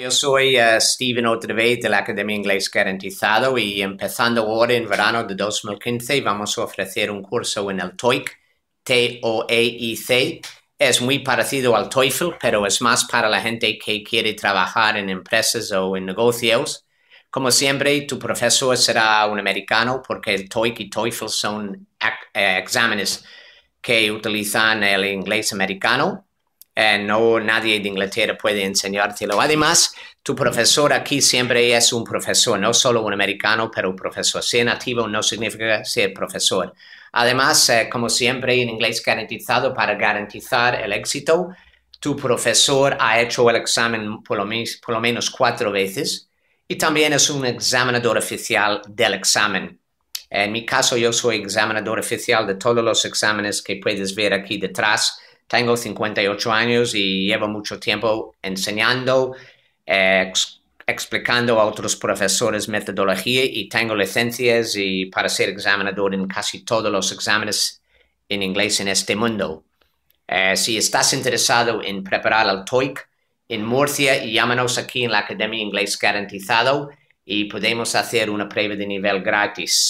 Yo soy eh, Steven Otrevey de la Academia Inglés Garantizado y empezando ahora en verano de 2015 vamos a ofrecer un curso en el TOEIC, T-O-E-I-C. Es muy parecido al TOEFL, pero es más para la gente que quiere trabajar en empresas o en negocios. Como siempre, tu profesor será un americano porque el TOEIC y TOEFL son eh, exámenes que utilizan el inglés americano eh, no nadie de Inglaterra puede enseñártelo. Además, tu profesor aquí siempre es un profesor, no solo un americano, pero un profesor. Ser nativo no significa ser profesor. Además, eh, como siempre, en inglés garantizado para garantizar el éxito, tu profesor ha hecho el examen por lo menos cuatro veces y también es un examinador oficial del examen. En mi caso, yo soy examinador oficial de todos los exámenes que puedes ver aquí detrás tengo 58 años y llevo mucho tiempo enseñando, eh, explicando a otros profesores metodología y tengo licencias y para ser examinador en casi todos los exámenes en inglés en este mundo. Eh, si estás interesado en preparar el TOEIC en Murcia, llámanos aquí en la Academia Inglés Garantizado y podemos hacer una prueba de nivel gratis.